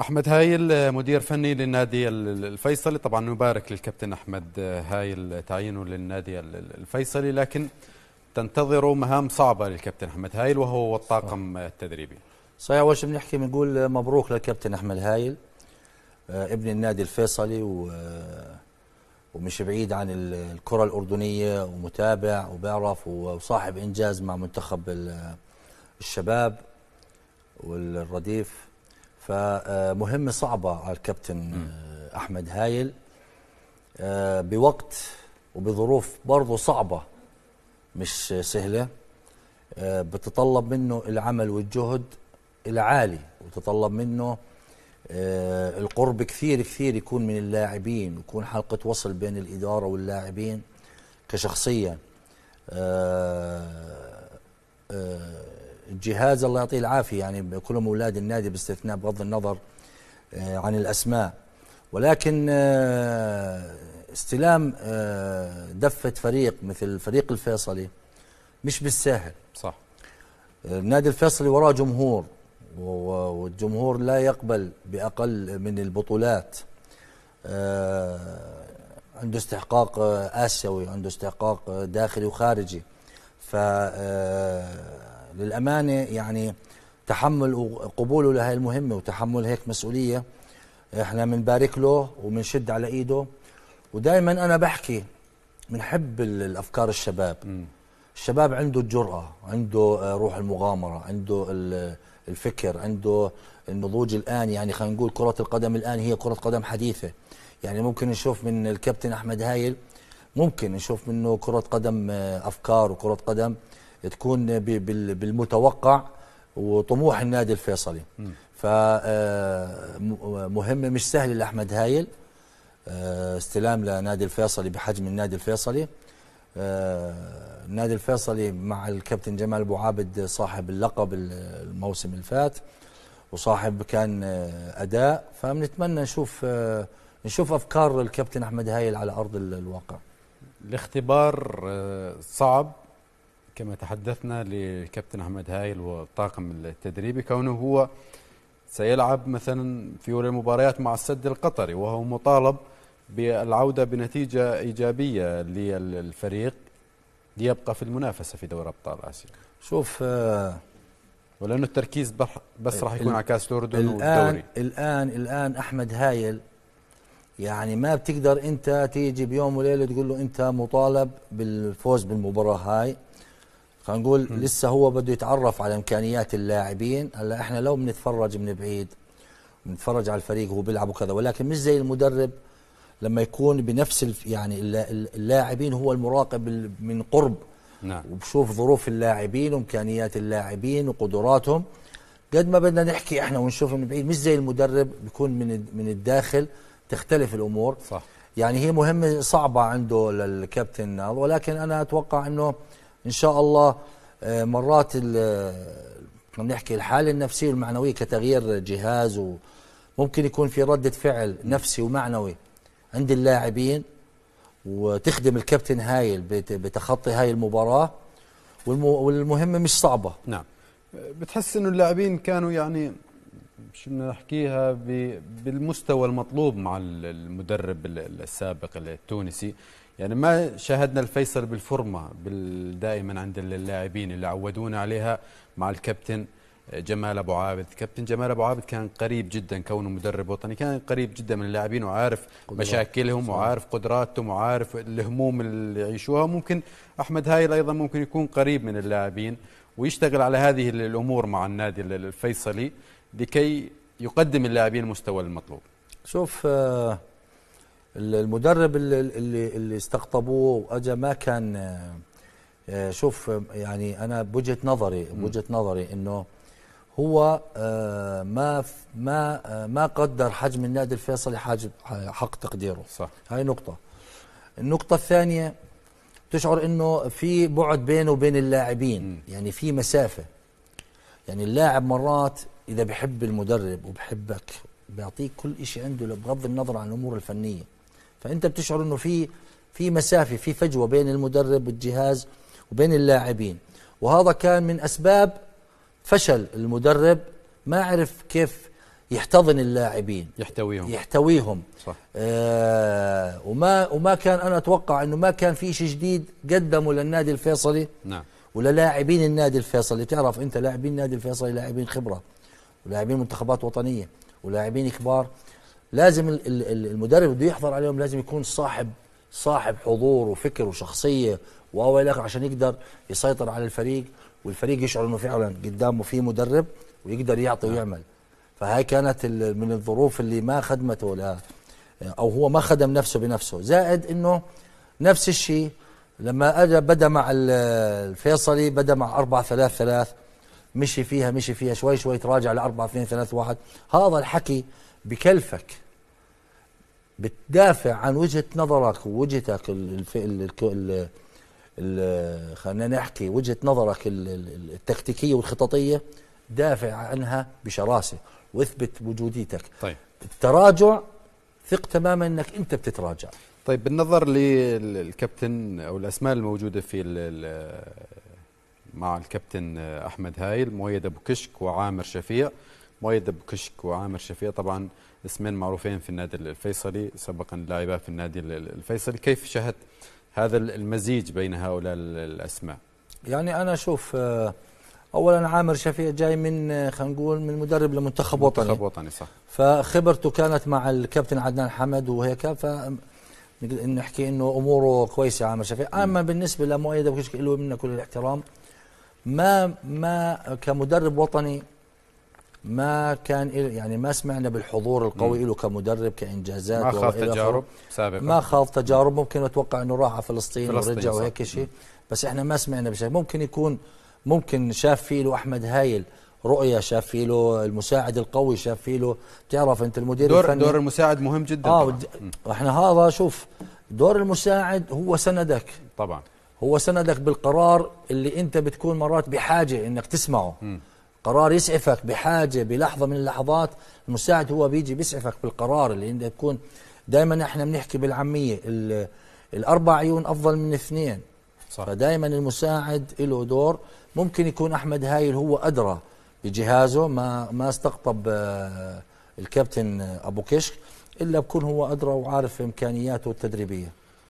احمد هايل مدير فني للنادي الفيصلي طبعا نبارك للكابتن احمد هايل تعيينه للنادي الفيصلي لكن تنتظره مهام صعبه للكابتن احمد هايل وهو الطاقم التدريبي صحيح اول شيء بنحكي بنقول مبروك للكابتن احمد هايل آه، ابن النادي الفيصلي و آه، ومش بعيد عن الكرة الأردنية ومتابع وبعرف وصاحب إنجاز مع منتخب الشباب والرديف فمهمة صعبة على الكابتن م. آه، أحمد هايل آه، بوقت وبظروف برضه صعبة مش سهلة آه، بتطلب منه العمل والجهد العالي وتطلب منه القرب كثير كثير يكون من اللاعبين ويكون حلقة وصل بين الإدارة واللاعبين كشخصية جهاز الله يعطيه العافية يعني كلهم أولاد النادي باستثناء بغض النظر آه، عن الأسماء ولكن آه، استلام آه، دفة فريق مثل فريق الفيصلي مش بالساهل صح النادي الفيصلي وراه جمهور والجمهور لا يقبل بأقل من البطولات عنده استحقاق آسيوي عنده استحقاق داخلي وخارجي ف للأمانة يعني تحمل وقبوله لهي المهمة وتحمل هيك مسؤولية احنا بنبارك له وبنشد على ايده ودائما انا بحكي بنحب الافكار الشباب م. الشباب عنده الجرأة عنده آه، روح المغامرة عنده الفكر عنده النضوج الآن يعني خلينا نقول كرة القدم الآن هي كرة قدم حديثة يعني ممكن نشوف من الكابتن أحمد هايل ممكن نشوف منه كرة قدم آه، أفكار وكرة قدم تكون بالمتوقع وطموح النادي الفيصلي فمهمة آه، مش سهلة لأحمد هايل آه، استلام لنادي الفيصلي بحجم النادي الفيصلي النادي آه، الفيصلي مع الكابتن جمال ابو عابد صاحب اللقب الموسم اللي فات وصاحب كان اداء فبنتمنى نشوف نشوف افكار الكابتن احمد هايل على ارض الواقع الاختبار صعب كما تحدثنا للكابتن أحمد هايل والطاقم التدريبي كونه هو سيلعب مثلا في أولى المباريات مع السد القطري وهو مطالب بالعودة بنتيجة إيجابية للفريق ليبقى في المنافسة في دوري أبطال آسيا شوف آه، ولأنه التركيز بس راح يكون على كأس الأردن والدوري الآن الآن أحمد هايل يعني ما بتقدر أنت تيجي بيوم وليلة تقول له أنت مطالب بالفوز بالمباراة هاي خلينا نقول لسه هو بده يتعرف على امكانيات اللاعبين هلا احنا لو بنتفرج من بعيد بنتفرج على الفريق وهو بيلعب وكذا ولكن مش زي المدرب لما يكون بنفس يعني اللاعبين هو المراقب من قرب نعم وبشوف ظروف اللاعبين وامكانيات اللاعبين وقدراتهم قد ما بدنا نحكي احنا ونشوف من بعيد مش زي المدرب بيكون من من الداخل تختلف الامور صح يعني هي مهمه صعبه عنده للكابتن ولكن انا اتوقع انه ان شاء الله آه، مرات كنا آه، بنحكي الحاله النفسيه والمعنويه كتغيير جهاز وممكن يكون في رده فعل نفسي ومعنوي عند اللاعبين وتخدم الكابتن هايل بتخطي هاي المباراه والمهمه مش صعبه نعم بتحس انه اللاعبين كانوا يعني شو بدنا نحكيها بالمستوى المطلوب مع المدرب السابق التونسي يعني ما شاهدنا الفيصل بالفرمة دائما عند اللاعبين اللي عودونا عليها مع الكابتن جمال ابو عابد كابتن جمال ابو عابد كان قريب جدا كونه مدرب وطني كان قريب جدا من اللاعبين وعارف قدرات. مشاكلهم وعارف قدراتهم وعارف الهموم اللي يعيشوها ممكن احمد هايل ايضا ممكن يكون قريب من اللاعبين ويشتغل على هذه الامور مع النادي الفيصلي لكي يقدم اللاعبين المستوى المطلوب شوف آه، المدرب اللي اللي استقطبوه واجا ما كان آه، آه، شوف يعني انا بوجهه نظري بوجهه نظري انه هو ما ما ما قدر حجم النادي الفيصلي حجم حق تقديره صح هاي نقطه النقطه الثانيه تشعر انه في بعد بينه وبين اللاعبين يعني في مسافه يعني اللاعب مرات إذا بحب المدرب وبحبك بيعطيك كل شيء عنده بغض النظر عن الأمور الفنية فأنت بتشعر أنه في في مسافة في فجوة بين المدرب والجهاز وبين اللاعبين وهذا كان من أسباب فشل المدرب ما عرف كيف يحتضن اللاعبين يحتويهم يحتويهم صح آه وما وما كان انا اتوقع انه ما كان في شيء جديد قدمه للنادي الفيصلي نعم وللاعبين النادي الفيصلي تعرف انت لاعبين النادي الفيصلي لاعبين خبره ولاعبين منتخبات وطنيه ولاعبين كبار لازم المدرب بده يحضر عليهم لازم يكون صاحب صاحب حضور وفكر وشخصيه وهو الى عشان يقدر يسيطر على الفريق والفريق يشعر انه فعلا قدامه في مدرب ويقدر يعطي ويعمل فهاي كانت من الظروف اللي ما خدمته لا او هو ما خدم نفسه بنفسه زائد انه نفس الشيء لما اجى بدا مع الفيصلي بدا مع 4 3 3 مشي فيها مشي فيها شوي شوي تراجع ل 4 2 3 1 هذا الحكي بكلفك بتدافع عن وجهه نظرك ووجهتك خلينا نحكي وجهه نظرك التكتيكيه والخططيه دافع عنها بشراسه واثبت وجوديتك طيب التراجع ثق تماما انك انت بتتراجع طيب بالنظر للكابتن او الاسماء الموجوده في مع الكابتن احمد هايل مؤيد ابو كشك وعامر شفيع مؤيد ابو كشك وعامر شفيع طبعا اسمين معروفين في النادي الفيصلي سبقا لاعبا في النادي الفيصلي كيف شاهدت هذا المزيج بين هؤلاء الاسماء يعني انا اشوف آه، اولا عامر شفيع جاي من آه، خلينا نقول من مدرب لمنتخب وطني منتخب وطني صح فخبرته كانت مع الكابتن عدنان حمد وهيك ف نحكي انه اموره كويسه عامر شفيع اما بالنسبه لمؤيد ابو كشك له منا كل الاحترام ما ما كمدرب وطني ما كان يعني ما سمعنا بالحضور القوي له كمدرب كانجازات ما خاض تجارب سابقا ما خاض تجارب ممكن اتوقع انه راح على فلسطين, فلسطين ورجع وهيك شيء بس احنا ما سمعنا بشيء ممكن يكون ممكن شاف في له احمد هايل رؤية شاف في له المساعد القوي شاف في له بتعرف انت المدير دور الفني دور المساعد مهم جدا اه احنا هذا شوف دور المساعد هو سندك طبعا هو سندك بالقرار اللي انت بتكون مرات بحاجه انك تسمعه م. قرار يسعفك بحاجه بلحظه من اللحظات المساعد هو بيجي بيسعفك بالقرار اللي انت تكون دائما احنا بنحكي بالعاميه الاربع عيون افضل من اثنين صح. فدائما المساعد له دور ممكن يكون احمد هايل هو ادرى بجهازه ما ما استقطب آه، الكابتن ابو كشك الا بكون هو ادرى وعارف امكانياته التدريبيه